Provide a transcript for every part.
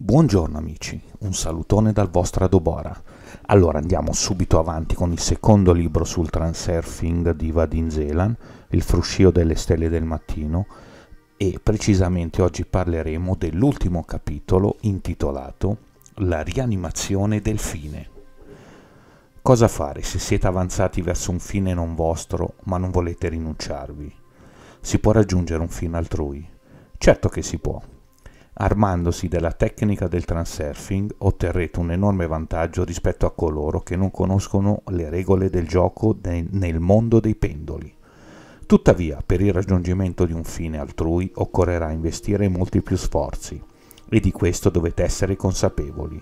Buongiorno amici, un salutone dal vostro Adobora. Allora andiamo subito avanti con il secondo libro sul transurfing di Vadim Zelan, Il fruscio delle stelle del mattino, e precisamente oggi parleremo dell'ultimo capitolo intitolato La rianimazione del fine. Cosa fare se siete avanzati verso un fine non vostro ma non volete rinunciarvi? Si può raggiungere un fine altrui? Certo che si può, Armandosi della tecnica del transurfing otterrete un enorme vantaggio rispetto a coloro che non conoscono le regole del gioco nel mondo dei pendoli. Tuttavia, per il raggiungimento di un fine altrui occorrerà investire molti più sforzi, e di questo dovete essere consapevoli.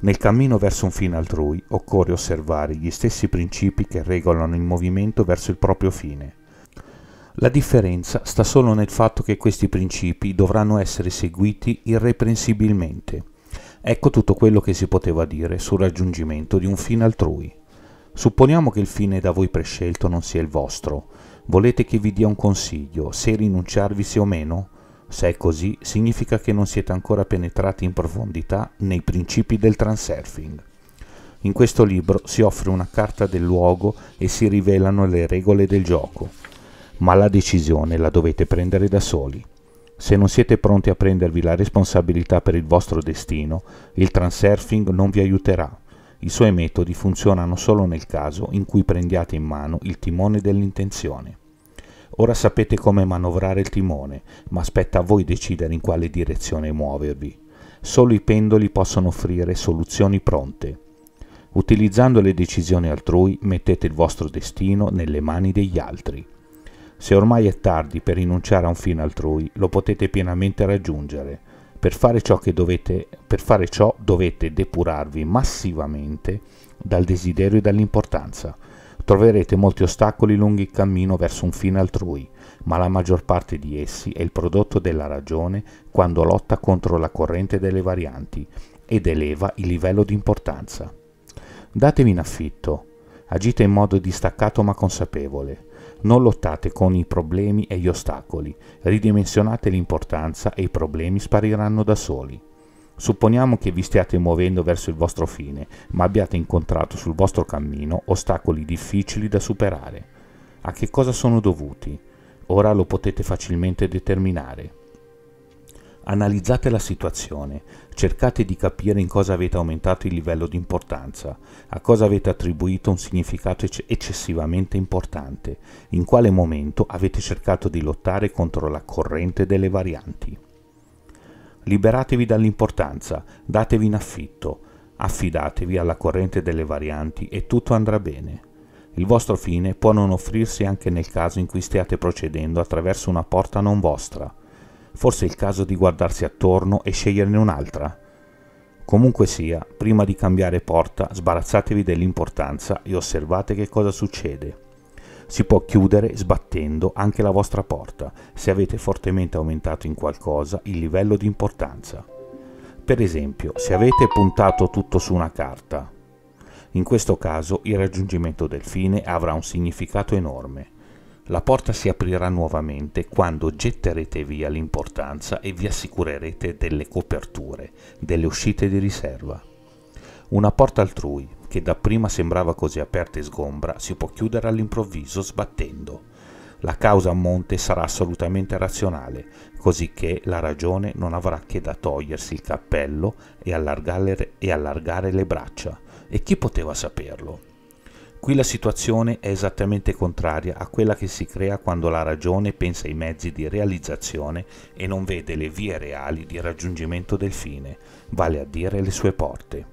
Nel cammino verso un fine altrui occorre osservare gli stessi principi che regolano il movimento verso il proprio fine la differenza sta solo nel fatto che questi principi dovranno essere seguiti irreprensibilmente. Ecco tutto quello che si poteva dire sul raggiungimento di un fine altrui. Supponiamo che il fine da voi prescelto non sia il vostro. Volete che vi dia un consiglio, se rinunciarvi sia o meno? Se è così, significa che non siete ancora penetrati in profondità nei principi del transurfing. In questo libro si offre una carta del luogo e si rivelano le regole del gioco ma la decisione la dovete prendere da soli. Se non siete pronti a prendervi la responsabilità per il vostro destino, il transurfing non vi aiuterà. I suoi metodi funzionano solo nel caso in cui prendiate in mano il timone dell'intenzione. Ora sapete come manovrare il timone, ma aspetta a voi decidere in quale direzione muovervi. Solo i pendoli possono offrire soluzioni pronte. Utilizzando le decisioni altrui mettete il vostro destino nelle mani degli altri. Se ormai è tardi per rinunciare a un fine altrui, lo potete pienamente raggiungere. Per fare ciò, dovete, per fare ciò dovete depurarvi massivamente dal desiderio e dall'importanza. Troverete molti ostacoli lungo il cammino verso un fine altrui, ma la maggior parte di essi è il prodotto della ragione quando lotta contro la corrente delle varianti ed eleva il livello di importanza. Datevi in affitto, agite in modo distaccato ma consapevole, non lottate con i problemi e gli ostacoli, ridimensionate l'importanza e i problemi spariranno da soli. Supponiamo che vi stiate muovendo verso il vostro fine, ma abbiate incontrato sul vostro cammino ostacoli difficili da superare. A che cosa sono dovuti? Ora lo potete facilmente determinare. Analizzate la situazione, cercate di capire in cosa avete aumentato il livello di importanza, a cosa avete attribuito un significato ecce eccessivamente importante, in quale momento avete cercato di lottare contro la corrente delle varianti. Liberatevi dall'importanza, datevi in affitto, affidatevi alla corrente delle varianti e tutto andrà bene. Il vostro fine può non offrirsi anche nel caso in cui stiate procedendo attraverso una porta non vostra, forse è il caso di guardarsi attorno e sceglierne un'altra. Comunque sia, prima di cambiare porta, sbarazzatevi dell'importanza e osservate che cosa succede. Si può chiudere sbattendo anche la vostra porta, se avete fortemente aumentato in qualcosa il livello di importanza. Per esempio, se avete puntato tutto su una carta. In questo caso il raggiungimento del fine avrà un significato enorme. La porta si aprirà nuovamente quando getterete via l'importanza e vi assicurerete delle coperture, delle uscite di riserva. Una porta altrui, che dapprima sembrava così aperta e sgombra, si può chiudere all'improvviso sbattendo. La causa a monte sarà assolutamente razionale, così che la ragione non avrà che da togliersi il cappello e allargare, e allargare le braccia. E chi poteva saperlo? Qui la situazione è esattamente contraria a quella che si crea quando la ragione pensa ai mezzi di realizzazione e non vede le vie reali di raggiungimento del fine, vale a dire le sue porte.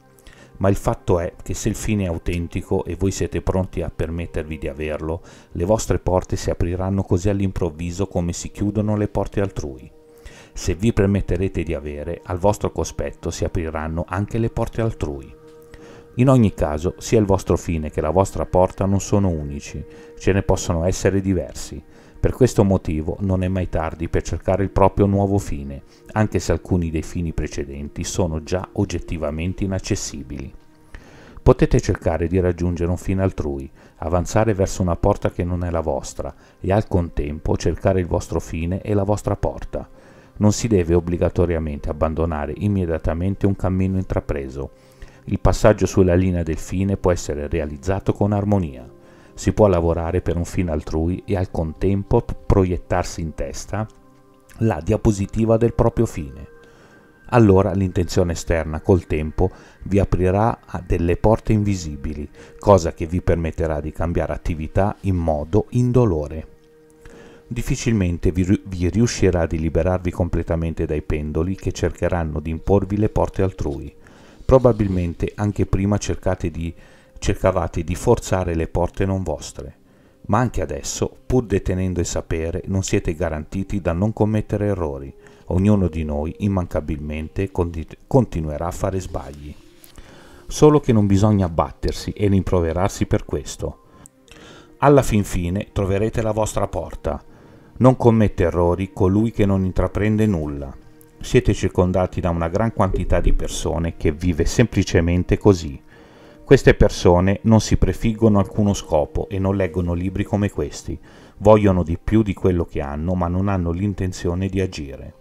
Ma il fatto è che se il fine è autentico e voi siete pronti a permettervi di averlo, le vostre porte si apriranno così all'improvviso come si chiudono le porte altrui. Se vi permetterete di avere, al vostro cospetto si apriranno anche le porte altrui. In ogni caso, sia il vostro fine che la vostra porta non sono unici, ce ne possono essere diversi. Per questo motivo non è mai tardi per cercare il proprio nuovo fine, anche se alcuni dei fini precedenti sono già oggettivamente inaccessibili. Potete cercare di raggiungere un fine altrui, avanzare verso una porta che non è la vostra e al contempo cercare il vostro fine e la vostra porta. Non si deve obbligatoriamente abbandonare immediatamente un cammino intrapreso, il passaggio sulla linea del fine può essere realizzato con armonia. Si può lavorare per un fine altrui e al contempo proiettarsi in testa la diapositiva del proprio fine. Allora l'intenzione esterna col tempo vi aprirà a delle porte invisibili, cosa che vi permetterà di cambiare attività in modo indolore difficilmente vi, vi, riuscirà di liberarvi completamente dai pendoli che cercheranno di imporvi le porte altrui. Probabilmente anche prima di, cercavate di forzare le porte non vostre, ma anche adesso, pur detenendo il sapere, non siete garantiti da non commettere errori. Ognuno di noi immancabilmente continuerà a fare sbagli. Solo che non bisogna battersi e rimproverarsi per questo. Alla fin fine troverete la vostra porta. Non commette errori colui che non intraprende nulla siete circondati da una gran quantità di persone che vive semplicemente così. Queste persone non si prefiggono alcuno scopo e non leggono libri come questi, vogliono di più di quello che hanno ma non hanno l'intenzione di agire.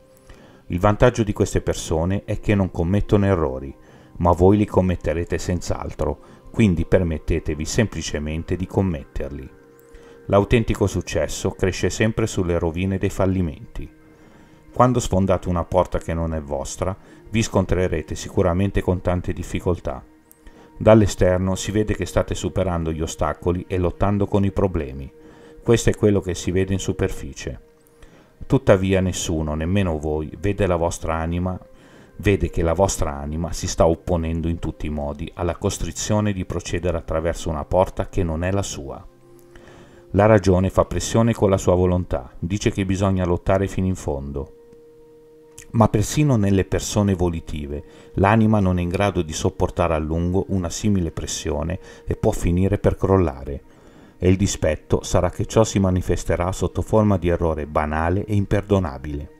Il vantaggio di queste persone è che non commettono errori, ma voi li commetterete senz'altro, quindi permettetevi semplicemente di commetterli. L'autentico successo cresce sempre sulle rovine dei fallimenti. Quando sfondate una porta che non è vostra, vi scontrerete sicuramente con tante difficoltà. Dall'esterno si vede che state superando gli ostacoli e lottando con i problemi. Questo è quello che si vede in superficie. Tuttavia nessuno, nemmeno voi, vede la vostra anima, vede che la vostra anima si sta opponendo in tutti i modi alla costrizione di procedere attraverso una porta che non è la sua. La ragione fa pressione con la sua volontà, dice che bisogna lottare fino in fondo. Ma persino nelle persone volitive l'anima non è in grado di sopportare a lungo una simile pressione e può finire per crollare. E il dispetto sarà che ciò si manifesterà sotto forma di errore banale e imperdonabile.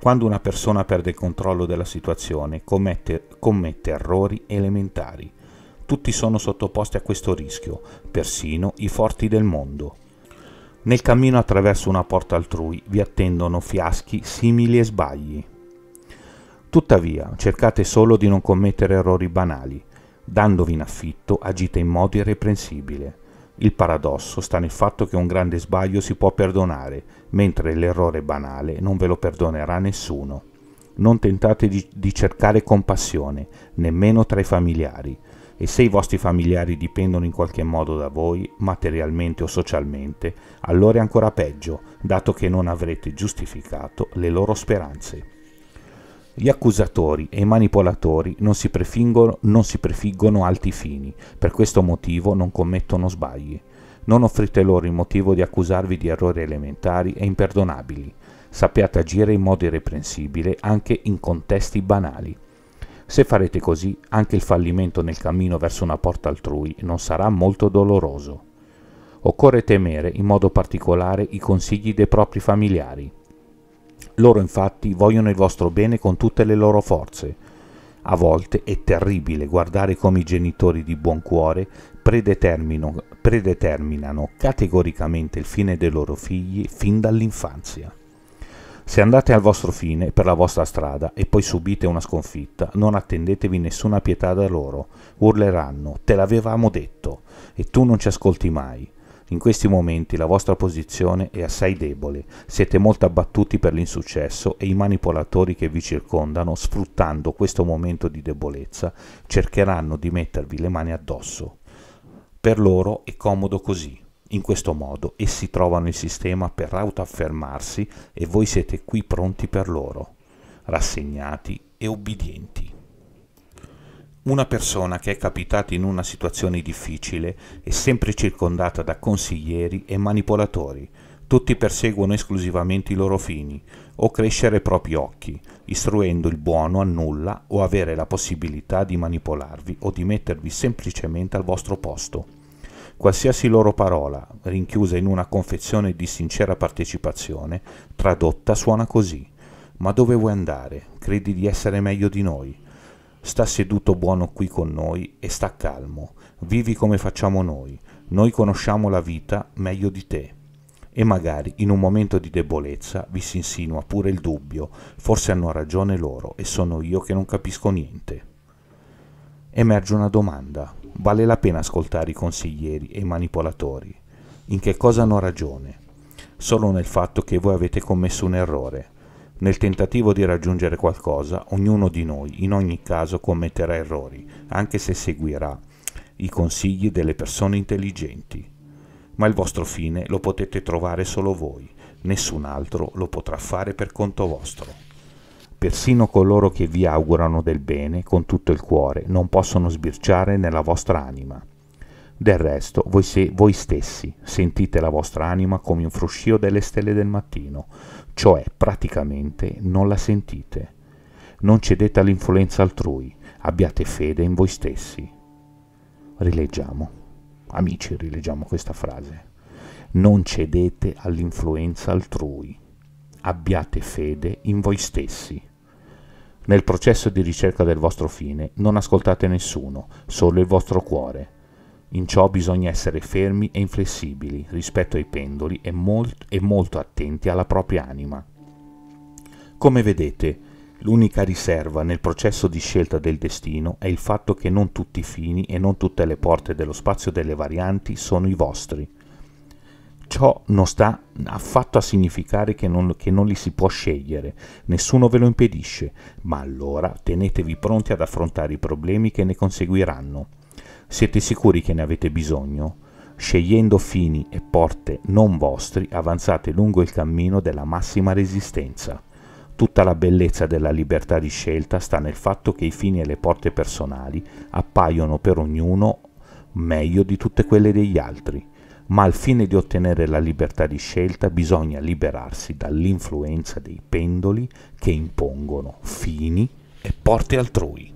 Quando una persona perde il controllo della situazione commette, commette errori elementari. Tutti sono sottoposti a questo rischio, persino i forti del mondo. Nel cammino attraverso una porta altrui vi attendono fiaschi simili e sbagli. Tuttavia, cercate solo di non commettere errori banali. Dandovi in affitto, agite in modo irreprensibile. Il paradosso sta nel fatto che un grande sbaglio si può perdonare, mentre l'errore banale non ve lo perdonerà nessuno. Non tentate di, di cercare compassione, nemmeno tra i familiari e se i vostri familiari dipendono in qualche modo da voi, materialmente o socialmente, allora è ancora peggio, dato che non avrete giustificato le loro speranze. Gli accusatori e i manipolatori non si, non si prefiggono alti fini, per questo motivo non commettono sbagli. Non offrite loro il motivo di accusarvi di errori elementari e imperdonabili. Sappiate agire in modo irreprensibile anche in contesti banali. Se farete così, anche il fallimento nel cammino verso una porta altrui non sarà molto doloroso. Occorre temere in modo particolare i consigli dei propri familiari. Loro infatti vogliono il vostro bene con tutte le loro forze. A volte è terribile guardare come i genitori di buon cuore predeterminano categoricamente il fine dei loro figli fin dall'infanzia. Se andate al vostro fine per la vostra strada e poi subite una sconfitta, non attendetevi nessuna pietà da loro. Urleranno, te l'avevamo detto, e tu non ci ascolti mai. In questi momenti la vostra posizione è assai debole, siete molto abbattuti per l'insuccesso e i manipolatori che vi circondano, sfruttando questo momento di debolezza, cercheranno di mettervi le mani addosso. Per loro è comodo così, in questo modo essi trovano il sistema per autoaffermarsi e voi siete qui pronti per loro, rassegnati e obbedienti. Una persona che è capitata in una situazione difficile è sempre circondata da consiglieri e manipolatori. Tutti perseguono esclusivamente i loro fini, o crescere i propri occhi, istruendo il buono a nulla o avere la possibilità di manipolarvi o di mettervi semplicemente al vostro posto qualsiasi loro parola, rinchiusa in una confezione di sincera partecipazione, tradotta suona così. Ma dove vuoi andare? Credi di essere meglio di noi? Sta seduto buono qui con noi e sta calmo. Vivi come facciamo noi. Noi conosciamo la vita meglio di te. E magari in un momento di debolezza vi si insinua pure il dubbio, forse hanno ragione loro e sono io che non capisco niente emerge una domanda. Vale la pena ascoltare i consiglieri e i manipolatori? In che cosa hanno ragione? Solo nel fatto che voi avete commesso un errore. Nel tentativo di raggiungere qualcosa, ognuno di noi in ogni caso commetterà errori, anche se seguirà i consigli delle persone intelligenti. Ma il vostro fine lo potete trovare solo voi, nessun altro lo potrà fare per conto vostro. Persino coloro che vi augurano del bene con tutto il cuore non possono sbirciare nella vostra anima. Del resto, voi, se, voi stessi sentite la vostra anima come un fruscio delle stelle del mattino, cioè praticamente non la sentite. Non cedete all'influenza altrui, abbiate fede in voi stessi. Rileggiamo, amici, rileggiamo questa frase. Non cedete all'influenza altrui, abbiate fede in voi stessi. Nel processo di ricerca del vostro fine non ascoltate nessuno, solo il vostro cuore. In ciò bisogna essere fermi e inflessibili rispetto ai pendoli e, molt e molto attenti alla propria anima. Come vedete, l'unica riserva nel processo di scelta del destino è il fatto che non tutti i fini e non tutte le porte dello spazio delle varianti sono i vostri. Ciò non sta affatto a significare che non, che non, li si può scegliere, nessuno ve lo impedisce, ma allora tenetevi pronti ad affrontare i problemi che ne conseguiranno. Siete sicuri che ne avete bisogno? Scegliendo fini e porte non vostri avanzate lungo il cammino della massima resistenza. Tutta la bellezza della libertà di scelta sta nel fatto che i fini e le porte personali appaiono per ognuno meglio di tutte quelle degli altri ma al fine di ottenere la libertà di scelta bisogna liberarsi dall'influenza dei pendoli che impongono fini e porte altrui.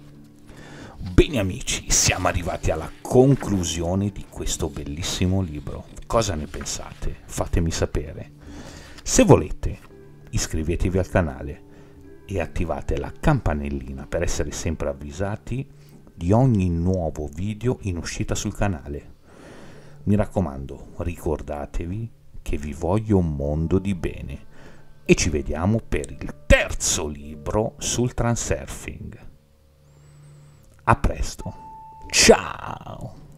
Bene amici, siamo arrivati alla conclusione di questo bellissimo libro. Cosa ne pensate? Fatemi sapere. Se volete, iscrivetevi al canale e attivate la campanellina per essere sempre avvisati di ogni nuovo video in uscita sul canale. Mi raccomando, ricordatevi che vi voglio un mondo di bene e ci vediamo per il terzo libro sul transurfing. A presto. Ciao!